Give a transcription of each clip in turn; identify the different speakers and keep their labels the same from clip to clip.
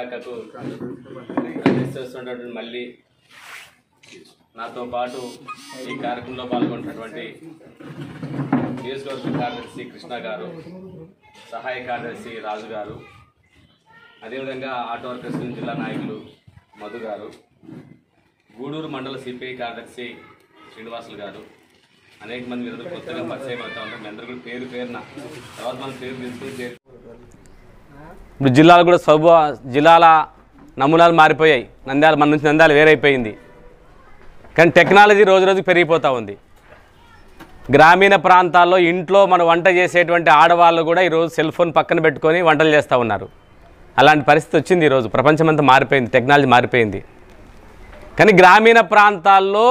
Speaker 1: శాఖకు చేస్తున్నటువంటి మళ్ళీ నాతో పాటు ఈ కార్యక్రమంలో పాల్గొన్నటువంటి నియోజకవర్గ కార్యదర్శి కృష్ణ గారు సహాయ కార్యదర్శి రాజు గారు అదేవిధంగా ఆటో వర్కర్స్ జిల్లా నాయకులు మధు గారు గూడూరు మండల సిపిఐ కార్యదర్శి శ్రీనివాసులు గారు అనేక మంది మీద కొత్తగా పరిచయం అవుతా ఉంటారు మీ అందరూ కూడా పేరు పేరున తర్వాత మన పేరు తీసుకుని ఇప్పుడు జిల్లాలు కూడా సభ జిల్లాల నమూనాలు మారిపోయాయి నంద్యాల మన నుంచి నంద్యాలు వేరైపోయింది కానీ టెక్నాలజీ రోజు రోజు పెరిగిపోతూ ఉంది గ్రామీణ ప్రాంతాల్లో ఇంట్లో మనం వంట చేసేటువంటి ఆడవాళ్ళు కూడా ఈరోజు సెల్ ఫోన్ పక్కన పెట్టుకొని వంటలు చేస్తూ ఉన్నారు అలాంటి పరిస్థితి వచ్చింది ఈరోజు ప్రపంచమంతా మారిపోయింది టెక్నాలజీ మారిపోయింది కానీ గ్రామీణ ప్రాంతాల్లో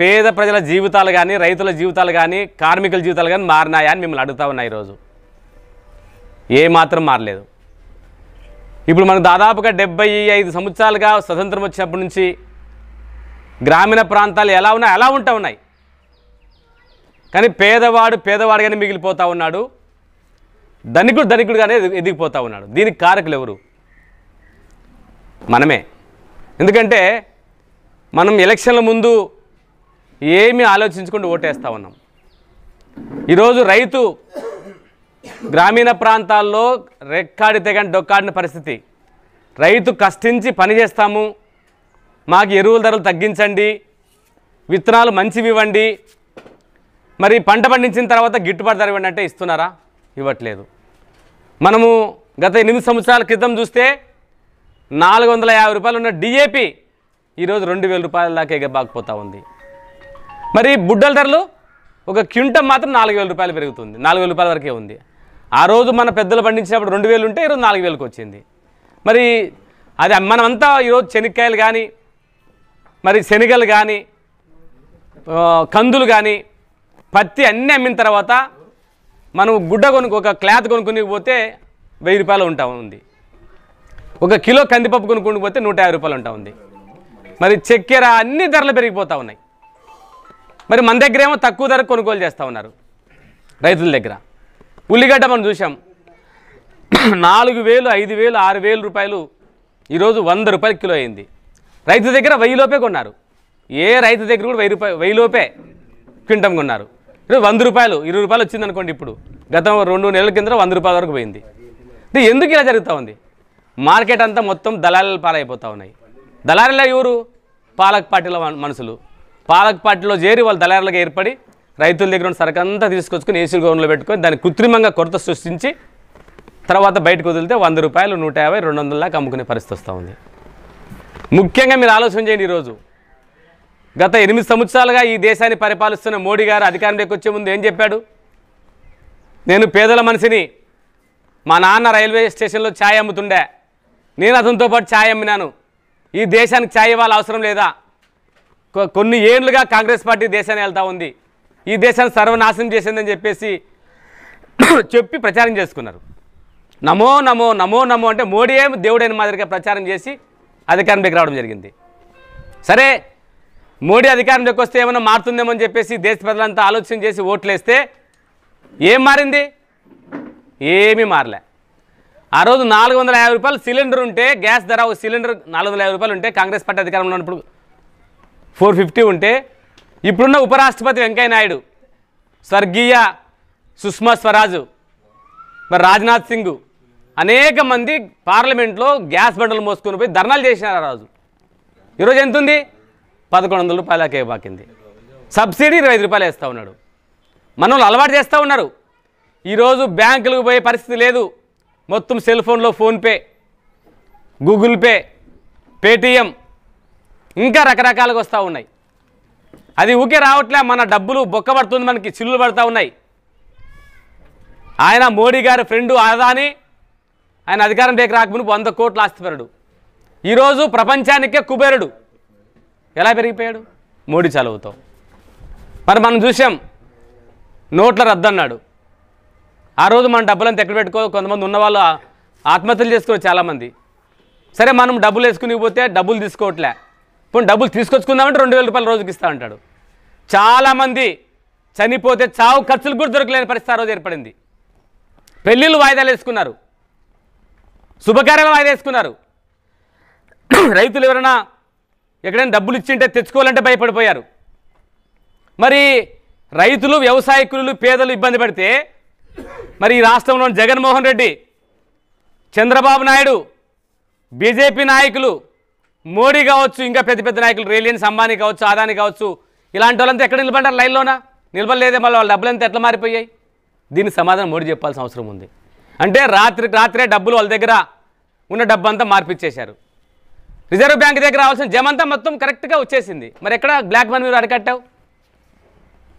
Speaker 1: పేద ప్రజల జీవితాలు కానీ రైతుల జీవితాలు కానీ కార్మికుల జీవితాలు కానీ మారినాయా అని మిమ్మల్ని అడుగుతా ఉన్నాయి ఈరోజు ఏ మాత్రం మారలేదు ఇప్పుడు మనకు దాదాపుగా డెబ్బై ఐదు సంవత్సరాలుగా స్వతంత్రం వచ్చినప్పటి నుంచి గ్రామీణ ప్రాంతాలు ఎలా ఉన్నాయి అలా ఉంటా ఉన్నాయి కానీ పేదవాడు పేదవాడిగానే మిగిలిపోతూ ఉన్నాడు ధనికుడు కానీ ఎదిగిపోతూ ఉన్నాడు దీనికి కారకులు ఎవరు మనమే ఎందుకంటే మనం ఎలక్షన్ల ముందు ఏమీ ఆలోచించుకుంటూ ఓటేస్తూ ఉన్నాం ఈరోజు రైతు గ్రామీణ ప్రాంతాల్లో రెక్కాడి తెగని డొక్కాడిన పరిస్థితి రైతు కష్టించి పని చేస్తాము మాకు ఎరువుల ధరలు తగ్గించండి విత్తనాలు మంచివి ఇవ్వండి మరి పంట పండించిన తర్వాత గిట్టుబాటు ధర ఇవ్వండి అంటే ఇస్తున్నారా ఇవ్వట్లేదు మనము గత ఎనిమిది సంవత్సరాల క్రితం చూస్తే నాలుగు వందల యాభై రూపాయలు ఉన్న డిఏపి ఈరోజు రెండు వేల రూపాయల దాకా ఎగబాకపోతూ ఉంది మరి బుడ్డల ధరలు ఒక క్వింటం మాత్రం నాలుగు వేల రూపాయలు పెరుగుతుంది నాలుగు వేల రూపాయల వరకే ఉంది ఆ రోజు మన పెద్దలు పండించినప్పుడు రెండు వేలు ఉంటే ఈరోజు నాలుగు వేలకు వచ్చింది మరి అది మనమంతా ఈరోజు శనక్కాయలు కానీ మరి శనగలు కానీ కందులు కానీ పత్తి అన్నీ అమ్మిన తర్వాత మనం గుడ్డ కొనుక్కు ఒక క్లాత్ కొనుక్కుని పోతే వెయ్యి రూపాయలు ఉంటా ఉంది ఒక కిలో కందిపప్పు కొనుక్కుని పోతే నూట యాభై రూపాయలు ఉంటా ఉంది మరి చక్కెర అన్ని ధరలు పెరిగిపోతూ ఉన్నాయి మరి మన దగ్గరేమో తక్కువ ధరకు కొనుగోలు చేస్తూ ఉన్నారు రైతుల దగ్గర ఉల్లిగడ్డ మనం చూసాం నాలుగు వేలు ఐదు వేలు ఆరు వేలు రూపాయలు ఈరోజు వంద రూపాయలు కిలో అయింది రైతు దగ్గర వెయ్యి లోపే కొన్నారు ఏ రైతు దగ్గర కూడా వెయ్యి రూపాయలు వెయ్యి లోపే క్వింటం కొన్నారు ఈరోజు వంద రూపాయలు ఇరవై రూపాయలు వచ్చింది అనుకోండి ఇప్పుడు గత రెండు నెలల కింద వంద రూపాయల వరకు పోయింది అంటే ఎందుకు ఇలా జరుగుతూ ఉంది మార్కెట్ అంతా మొత్తం దళాలు పాలైపోతూ ఉన్నాయి దళారీలో ఎవరు పాలక్ పార్టీలో మనుషులు పాలక్ పార్టీలో చేరి వాళ్ళు దళారులుగా ఏర్పడి రైతుల దగ్గర ఉన్న అంతా తీసుకొచ్చుకొని ఏసీ గౌరవంలో పెట్టుకొని దాన్ని కృత్రిమంగా కొరత సృష్టించి తర్వాత బయటకు వదిలితే వంద రూపాయలు నూట యాభై రెండు వందల దాకా అమ్ముకునే పరిస్థితి వస్తూ ఉంది ముఖ్యంగా మీరు ఆలోచన చేయండి ఈరోజు గత ఎనిమిది సంవత్సరాలుగా ఈ దేశాన్ని పరిపాలిస్తున్న మోడీ గారు అధికారంలోకి వచ్చే ముందు ఏం చెప్పాడు నేను పేదల మనిషిని మా నాన్న రైల్వే స్టేషన్లో ఛాయ్ అమ్ముతుండే నేను అతనితో పాటు ఛాయ్ అమ్మినాను ఈ దేశానికి ఛాయ్ ఇవ్వాలి అవసరం లేదా కొన్ని ఏళ్ళుగా కాంగ్రెస్ పార్టీ దేశాన్ని వెళ్తూ ఉంది ఈ దేశాన్ని సర్వనాశనం చేసిందని చెప్పేసి చెప్పి ప్రచారం చేసుకున్నారు నమో నమో నమో నమో అంటే మోడీయే దేవుడైన మాదిరిగా ప్రచారం చేసి దగ్గర రావడం జరిగింది సరే మోడీ అధికారం దగ్గర వస్తే ఏమైనా మారుతుందేమో అని చెప్పేసి దేశ ప్రజలంతా ఆలోచన చేసి ఓట్లేస్తే ఏం మారింది ఏమీ మారలే ఆ రోజు నాలుగు వందల యాభై రూపాయలు సిలిండర్ ఉంటే గ్యాస్ ధర ఒక సిలిండర్ నాలుగు వందల యాభై రూపాయలు ఉంటే కాంగ్రెస్ పార్టీ అధికారంలో ఉన్నప్పుడు ఫోర్ ఫిఫ్టీ ఉంటే ఇప్పుడున్న ఉపరాష్ట్రపతి వెంకయ్యనాయుడు స్వర్గీయ సుష్మా స్వరాజు మరి రాజ్నాథ్ సింగ్ అనేక మంది పార్లమెంట్లో గ్యాస్ బండలు మోసుకొని పోయి ధర్నాలు చేసినారు ఆ రోజు ఈరోజు ఎంత ఉంది పదకొండు వందల కే బాకింది సబ్సిడీ ఇరవై ఐదు రూపాయలు వేస్తూ ఉన్నాడు మనల్ని అలవాటు చేస్తూ ఉన్నారు ఈరోజు బ్యాంకులకు పోయే పరిస్థితి లేదు మొత్తం సెల్ ఫోన్లో ఫోన్పే గూగుల్ పే పేటీఎం ఇంకా రకరకాలుగా వస్తూ ఉన్నాయి అది ఊకే రావట్లే మన డబ్బులు బొక్కబడుతుంది మనకి చిల్లులు పడుతూ ఉన్నాయి ఆయన మోడీ గారి ఫ్రెండు అదాని ఆయన అధికారం లేక రాకముందు వంద కోట్ల ఆస్తిపరుడు ఈరోజు ప్రపంచానికే కుబేరుడు ఎలా పెరిగిపోయాడు మోడీ చలువుతో మరి మనం చూసాం నోట్ల రద్దన్నాడు ఆ రోజు మనం డబ్బులంతా ఎక్కడ పెట్టుకో కొంతమంది ఉన్నవాళ్ళు ఆత్మహత్యలు చేసుకోవచ్చు చాలామంది సరే మనం డబ్బులు వేసుకుని పోతే డబ్బులు తీసుకోవట్లే పోనీ డబ్బులు తీసుకొచ్చుకుందామంటే రెండు వేల రూపాయలు రోజుకి ఇస్తా అంటాడు చాలామంది చనిపోతే చావు ఖర్చులు కూడా దొరకలేని పరిస్థితి రోజు ఏర్పడింది పెళ్ళిళ్ళు వాయిదాలు వేసుకున్నారు శుభకార్యాలు వాయిదా వేసుకున్నారు రైతులు ఎవరైనా ఎక్కడైనా డబ్బులు ఇచ్చింటే తెచ్చుకోవాలంటే భయపడిపోయారు మరి రైతులు వ్యవసాయకులు పేదలు ఇబ్బంది పడితే మరి ఈ రాష్ట్రంలో జగన్మోహన్ రెడ్డి చంద్రబాబు నాయుడు బీజేపీ నాయకులు మోడీ కావచ్చు ఇంకా పెద్ద పెద్ద నాయకులు రిలయన్స్ అంబానీ కావచ్చు ఆదాని కావచ్చు ఇలాంటి వాళ్ళంతా ఎక్కడ నిలబడ్డారు లైన్లోనా నిలబడలేదే మళ్ళీ వాళ్ళ డబ్బులంతా ఎట్లా మారిపోయాయి దీనికి సమాధానం మోడీ చెప్పాల్సిన అవసరం ఉంది అంటే రాత్రికి రాత్రే డబ్బులు వాళ్ళ దగ్గర ఉన్న డబ్బు అంతా మార్పిచ్చేశారు రిజర్వ్ బ్యాంక్ దగ్గర రావాల్సిన జమంతా మొత్తం కరెక్ట్గా వచ్చేసింది మరి ఎక్కడ బ్లాక్ మనీ మీరు అడగట్టావు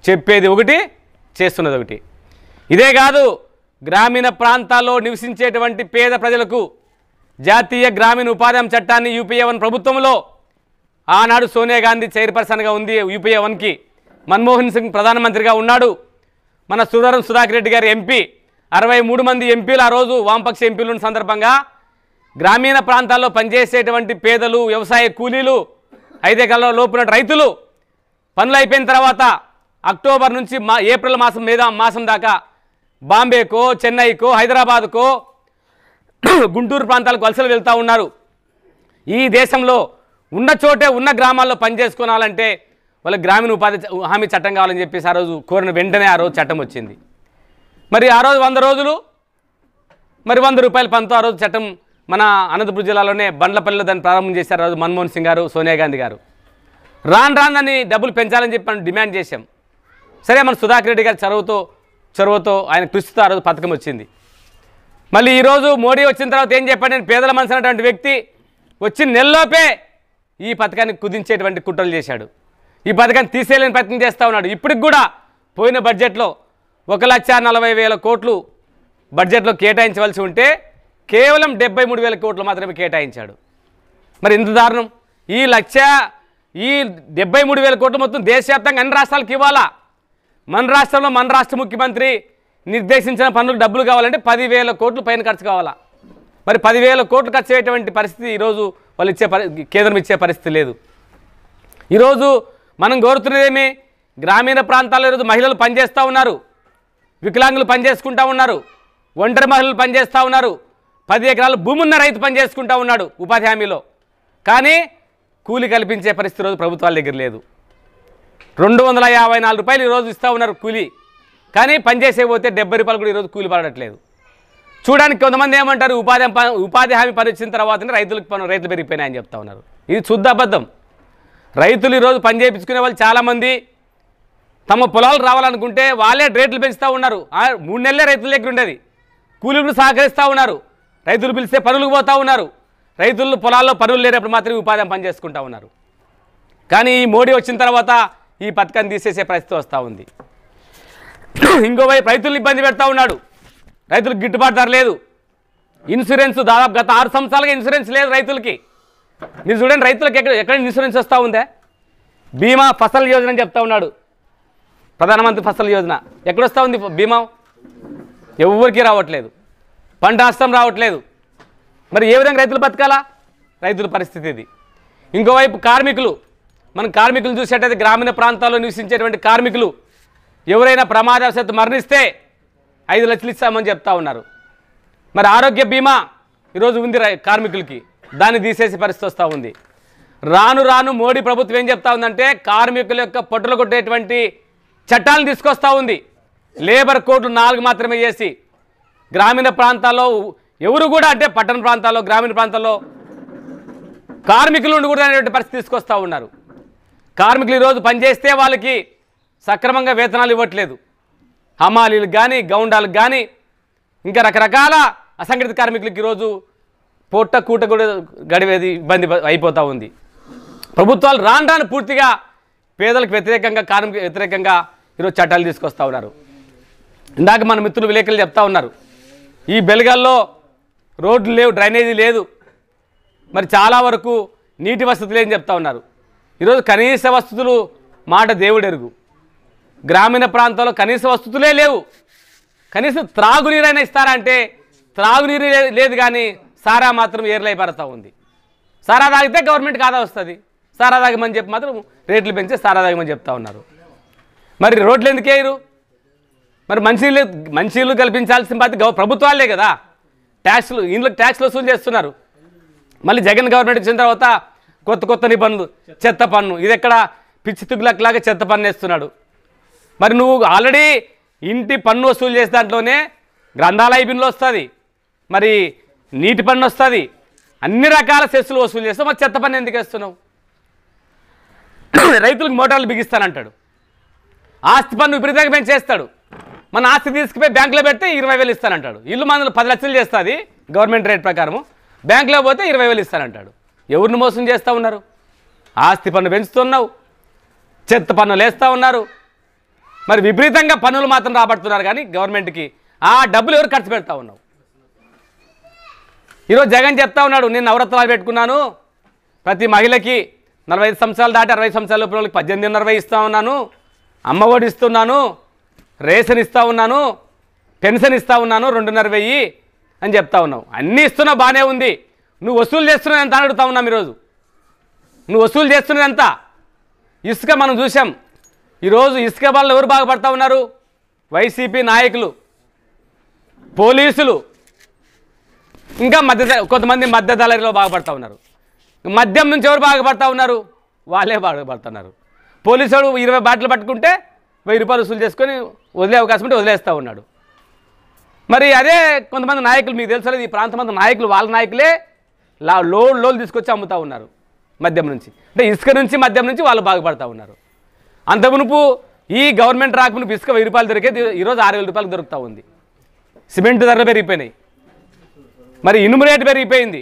Speaker 1: చెప్పేది ఒకటి చేస్తున్నది ఒకటి ఇదే కాదు గ్రామీణ ప్రాంతాల్లో నివసించేటువంటి పేద ప్రజలకు జాతీయ గ్రామీణ ఉపాధి చట్టాన్ని యూపీఏ వన్ ప్రభుత్వంలో ఆనాడు సోనియా గాంధీ చైర్పర్సన్గా ఉంది యూపీఏ వన్కి మన్మోహన్ సింగ్ ప్రధానమంత్రిగా ఉన్నాడు మన సుధరం సుధాకర్ రెడ్డి గారు ఎంపీ అరవై మూడు మంది ఎంపీలు ఆ రోజు వామపక్ష ఎంపీలు ఉన్న సందర్భంగా గ్రామీణ ప్రాంతాల్లో పనిచేసేటువంటి పేదలు వ్యవసాయ కూలీలు ఐదే గల లోపున రైతులు పనులు అయిపోయిన తర్వాత అక్టోబర్ నుంచి మా ఏప్రిల్ మాసం మీద మాసం దాకా బాంబేకో చెన్నైకో హైదరాబాద్కో గుంటూరు ప్రాంతాలకు వలసలు వెళ్తూ ఉన్నారు ఈ దేశంలో ఉన్న చోటే ఉన్న గ్రామాల్లో పనిచేసుకోవాలంటే వాళ్ళ గ్రామీణ ఉపాధి హామీ చట్టం కావాలని చెప్పేసి ఆ రోజు కోరిన వెంటనే ఆ రోజు చట్టం వచ్చింది మరి ఆ రోజు వంద రోజులు మరి వంద రూపాయల పంతో ఆ రోజు చట్టం మన అనంతపురం జిల్లాలోనే బండ్లపల్లిలో దాన్ని ప్రారంభం చేశారు రోజు మన్మోహన్ సింగ్ గారు సోనియా గాంధీ గారు రాను రాను దాన్ని డబ్బులు పెంచాలని చెప్పి మనం డిమాండ్ చేశాం సరే మన సుధాకర్ రెడ్డి గారి చొరవతో చొరవతో ఆయన కృషితో ఆ రోజు పథకం వచ్చింది మళ్ళీ ఈరోజు మోడీ వచ్చిన తర్వాత ఏం చెప్పాడు నేను పేదల మనసు అనేటువంటి వ్యక్తి వచ్చిన నెలలోపే ఈ పథకాన్ని కుదించేటువంటి కుట్రలు చేశాడు ఈ పథకాన్ని తీసేయలేని ప్రయత్నం చేస్తూ ఉన్నాడు ఇప్పటికి కూడా పోయిన బడ్జెట్లో ఒక లక్ష నలభై వేల కోట్లు బడ్జెట్లో కేటాయించవలసి ఉంటే కేవలం డెబ్బై మూడు వేల కోట్లు మాత్రమే కేటాయించాడు మరి ఇంత దారుణం ఈ లక్ష ఈ డెబ్బై మూడు వేల కోట్లు మొత్తం దేశవ్యాప్తంగా అన్ని రాష్ట్రాలకు ఇవ్వాలా మన రాష్ట్రంలో మన రాష్ట్ర ముఖ్యమంత్రి నిర్దేశించిన పనులు డబ్బులు కావాలంటే పదివేల కోట్లు పైన ఖర్చు కావాలా మరి పదివేల కోట్లు ఖర్చు అయ్యేటువంటి పరిస్థితి ఈరోజు వాళ్ళు ఇచ్చే కేంద్రం ఇచ్చే పరిస్థితి లేదు ఈరోజు మనం కోరుతున్నదేమి గ్రామీణ ప్రాంతాల్లో ఈరోజు మహిళలు పనిచేస్తూ ఉన్నారు వికలాంగులు పనిచేసుకుంటూ ఉన్నారు ఒంటరి మహిళలు పనిచేస్తూ ఉన్నారు పది ఎకరాలు భూమి ఉన్న రైతు పనిచేసుకుంటూ ఉన్నాడు ఉపాధి హామీలో కానీ కూలి కల్పించే పరిస్థితి రోజు ప్రభుత్వాల దగ్గర లేదు రెండు వందల యాభై నాలుగు రూపాయలు ఈరోజు ఇస్తూ ఉన్నారు కూలీ కానీ పనిచేసే పోతే డెబ్బై రూపాయలు కూడా ఈరోజు కూలి పడట్లేదు చూడడానికి కొంతమంది ఏమంటారు ఉపాధి ఉపాధి హామీ పని వచ్చిన తర్వాతనే రైతులకు పని రైతులు పెరిగిపోయినాయని చెప్తా ఉన్నారు ఇది శుద్ధ అబద్ధం రైతులు ఈరోజు పని చేయించుకునే వాళ్ళు చాలామంది తమ పొలాలు రావాలనుకుంటే వాళ్ళే రేట్లు పెంచుతూ ఉన్నారు మూడు నెలలే రైతుల దగ్గర ఉండేది కూలీలు సహకరిస్తూ ఉన్నారు రైతులు పిలిస్తే పనులకు పోతూ ఉన్నారు రైతులు పొలాల్లో పనులు లేనప్పుడు మాత్రమే ఉపాధి పని చేసుకుంటూ ఉన్నారు కానీ ఈ మోడీ వచ్చిన తర్వాత ఈ పథకాన్ని తీసేసే పరిస్థితి వస్తూ ఉంది ఇంకోవైపు రైతులు ఇబ్బంది పెడతా ఉన్నాడు రైతులకు గిట్టుబాటు ధర లేదు ఇన్సూరెన్స్ దాదాపు గత ఆరు సంవత్సరాలుగా ఇన్సూరెన్స్ లేదు రైతులకి మీరు చూడండి రైతులకు ఎక్కడ ఎక్కడ ఇన్సూరెన్స్ వస్తూ ఉందే బీమా ఫసల్ యోజన అని చెప్తా ఉన్నాడు ప్రధానమంత్రి ఫసల్ యోజన ఎక్కడొస్తూ ఉంది బీమా ఎవరికి రావట్లేదు పంట నష్టం రావట్లేదు మరి ఏ విధంగా రైతులు బతకాలా రైతుల పరిస్థితి ఇది ఇంకోవైపు కార్మికులు మనం కార్మికులు చూసేటైతే గ్రామీణ ప్రాంతాల్లో నివసించేటువంటి కార్మికులు ఎవరైనా ప్రమాదవశాత్తు మరణిస్తే ఐదు లక్షలు ఇస్తామని చెప్తా ఉన్నారు మరి ఆరోగ్య బీమా ఈరోజు ఉంది కార్మికులకి దాన్ని తీసేసి పరిస్థితి వస్తూ ఉంది రాను రాను మోడీ ప్రభుత్వం ఏం చెప్తా ఉందంటే కార్మికుల యొక్క పొట్టలు కొట్టేటువంటి చట్టాలను తీసుకొస్తూ ఉంది లేబర్ కోడ్లు నాలుగు మాత్రమే చేసి గ్రామీణ ప్రాంతాల్లో ఎవరు కూడా అంటే పట్టణ ప్రాంతాల్లో గ్రామీణ ప్రాంతాల్లో కార్మికులు ఉండకూడదు అనేటువంటి పరిస్థితి తీసుకొస్తూ ఉన్నారు కార్మికులు ఈరోజు పనిచేస్తే వాళ్ళకి సక్రమంగా వేతనాలు ఇవ్వట్లేదు హమాలీలకు కానీ గౌండాలకు కానీ ఇంకా రకరకాల అసంఘటిత కార్మికులకు ఈరోజు పొట్ట కూట కూడా గడివేది ఇబ్బంది అయిపోతూ ఉంది ప్రభుత్వాలు రాను రాను పూర్తిగా పేదలకు వ్యతిరేకంగా కార్మిక వ్యతిరేకంగా ఈరోజు చట్టాలు తీసుకొస్తూ ఉన్నారు ఇందాక మన మిత్రులు విలేకరులు చెప్తా ఉన్నారు ఈ బెలగాల్లో రోడ్లు లేవు డ్రైనేజీ లేదు మరి చాలా వరకు నీటి వసతులు లేని చెప్తా ఉన్నారు ఈరోజు కనీస వసతులు మాట దేవుడెరుగు గ్రామీణ ప్రాంతాల్లో కనీస వసతులే లేవు కనీసం త్రాగునీరైనా ఇస్తారంటే త్రాగునీరు లేదు కానీ సారా మాత్రం ఏర్లైపడతా ఉంది సారా తాగితే గవర్నమెంట్ కాదా వస్తుంది సారా తాగమని చెప్పి మాత్రం రేట్లు పెంచి సారా తాగమని చెప్తా ఉన్నారు మరి రోడ్లు ఎందుకు వేయరు మరి మంచినీళ్ళు మంచినీళ్ళు కల్పించాల్సిన బాధ్యత ప్రభుత్వాలే కదా ట్యాక్స్లు ఇంట్లో ట్యాక్స్లు వసూలు చేస్తున్నారు మళ్ళీ జగన్ గవర్నమెంట్ ఇచ్చిన తర్వాత కొత్త కొత్త నిబంధనలు చెత్త పన్ను ఇది ఎక్కడ పిచ్చి లాగా చెత్త పన్ను వేస్తున్నాడు మరి నువ్వు ఆల్రెడీ ఇంటి పన్ను వసూలు చేసే దాంట్లోనే గ్రంథాలయ బిన్లు వస్తుంది మరి నీటి పన్ను వస్తుంది అన్ని రకాల సెస్సులు వసూలు చేస్తావు మరి చెత్త పన్ను ఎందుకు వేస్తున్నావు రైతులకు మోటార్లు బిగిస్తానంటాడు ఆస్తి పన్ను విపరీతంగా పెంచేస్తాడు మన ఆస్తి తీసుకుపోయి బ్యాంకులో పెడితే ఇరవై వేలు ఇస్తానంటాడు ఇల్లు మందులు పది లక్షలు చేస్తుంది గవర్నమెంట్ రేట్ ప్రకారం బ్యాంకులో పోతే ఇరవై వేలు ఇస్తానంటాడు ఎవరిని మోసం చేస్తూ ఉన్నారు ఆస్తి పన్ను పెంచుతున్నావు చెత్త పన్ను లేస్తూ ఉన్నారు మరి విపరీతంగా పనులు మాత్రం రాబడుతున్నారు కానీ గవర్నమెంట్కి ఆ డబ్బులు ఎవరు ఖర్చు పెడతా ఉన్నావు ఈరోజు జగన్ చెప్తా ఉన్నాడు నేను నవరత్నాలు పెట్టుకున్నాను ప్రతి మహిళకి నలభై ఐదు సంవత్సరాలు దాటి అరవై సంవత్సరాల లోపల వాళ్ళకి పద్దెనిమిదిన్నర ఇస్తూ ఉన్నాను అమ్మ ఒడి ఇస్తున్నాను రేషన్ ఇస్తూ ఉన్నాను పెన్షన్ ఇస్తూ ఉన్నాను రెండున్నర వెయ్యి అని చెప్తా ఉన్నావు అన్నీ ఇస్తున్నావు బాగానే ఉంది నువ్వు వసూలు చేస్తున్నావు ఎంత అడుగుతా ఉన్నాం ఈరోజు నువ్వు వసూలు చేస్తున్నావు ఎంత ఇసుక మనం చూసాం ఈరోజు ఇసుక వల్ల ఎవరు బాగుపడతా ఉన్నారు వైసీపీ నాయకులు పోలీసులు ఇంకా మధ్య కొంతమంది మధ్య దళారిలో బాగుపడతా ఉన్నారు మద్యం నుంచి ఎవరు బాగుపడతా ఉన్నారు వాళ్ళే బాగుపడుతున్నారు పోలీసు వాడు ఇరవై బాటలు పట్టుకుంటే వెయ్యి రూపాయలు వసూలు చేసుకొని వదిలే అవకాశం ఉంటే వదిలేస్తూ ఉన్నాడు మరి అదే కొంతమంది నాయకులు మీకు తెలుసు ఈ అంత నాయకులు వాళ్ళ నాయకులే లా లోన్ లోన్లు తీసుకొచ్చి అమ్ముతూ ఉన్నారు మద్యం నుంచి అంటే ఇసుక నుంచి మద్యం నుంచి వాళ్ళు బాగుపడతా ఉన్నారు అంత మునుపు ఈ గవర్నమెంట్ రాకమునుపు ఇసుక వెయ్యి రూపాయలు దొరికేది ఈరోజు ఆరు వేల రూపాయలు దొరుకుతూ ఉంది సిమెంట్ ధరలు పెరిగిపోయినాయి మరి ఇనుము రేటు పెరిగిపోయింది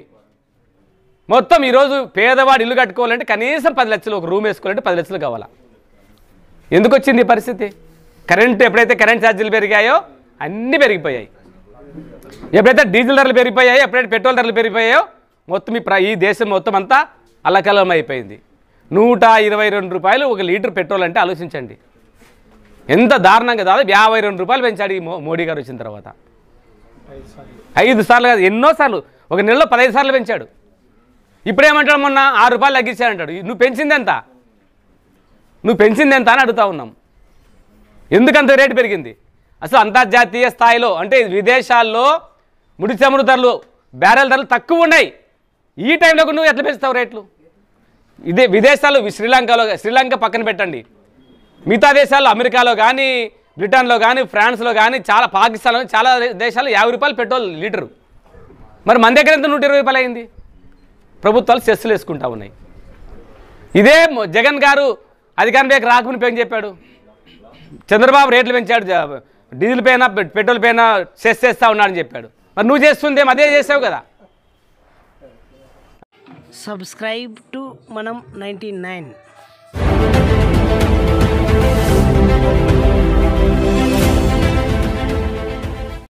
Speaker 1: మొత్తం ఈరోజు పేదవాడు ఇల్లు కట్టుకోవాలంటే కనీసం పది లక్షలు ఒక రూమ్ వేసుకోవాలంటే పది లక్షలు కావాలా ఎందుకు వచ్చింది పరిస్థితి కరెంట్ ఎప్పుడైతే కరెంట్ ఛార్జీలు పెరిగాయో అన్నీ పెరిగిపోయాయి ఎప్పుడైతే డీజిల్ ధరలు పెరిగిపోయాయో ఎప్పుడైతే పెట్రోల్ ధరలు పెరిగిపోయాయో మొత్తం ఈ ఈ దేశం మొత్తం అంతా అల్లకలం అయిపోయింది నూట ఇరవై రెండు రూపాయలు ఒక లీటర్ పెట్రోల్ అంటే ఆలోచించండి ఎంత దారుణంగా కాదు యాభై రెండు రూపాయలు పెంచాడు ఈ మోడీ గారు వచ్చిన తర్వాత ఐదు సార్లు కాదు ఎన్నోసార్లు ఒక నెలలో పదహైదు సార్లు పెంచాడు ఇప్పుడేమంటాడు మొన్న ఆరు రూపాయలు తగ్గించాడంటాడు నువ్వు పెంచింది ఎంత నువ్వు పెంచింది ఎంత అని అడుగుతా ఉన్నాం ఎందుకంత రేటు పెరిగింది అసలు అంతర్జాతీయ స్థాయిలో అంటే విదేశాల్లో ముడి చమురు ధరలు బ్యారెల్ ధరలు తక్కువ ఉన్నాయి ఈ టైంలో నువ్వు ఎట్లా పెంచుతావు రేట్లు ఇదే విదేశాలు శ్రీలంకలో శ్రీలంక పక్కన పెట్టండి మిగతా దేశాలు అమెరికాలో కానీ బ్రిటన్లో కానీ ఫ్రాన్స్లో కానీ చాలా పాకిస్తాన్లో చాలా దేశాలు యాభై రూపాయలు పెట్రోల్ లీటరు మరి మన దగ్గర ఎంత నూట ఇరవై రూపాయలు అయింది ప్రభుత్వాలు సెస్సులు వేసుకుంటా ఉన్నాయి ఇదే జగన్ గారు అధికారం పైకి రాకుని పేరు చెప్పాడు చంద్రబాబు రేట్లు పెంచాడు డీజిల్ పైన పెట్రోల్ పైన సెస్ చేస్తా ఉన్నాడని చెప్పాడు మరి నువ్వు చేస్తుందేం అదే చేసావు కదా సబ్స్క్రైబ్ టు మనం నైంటీ నైన్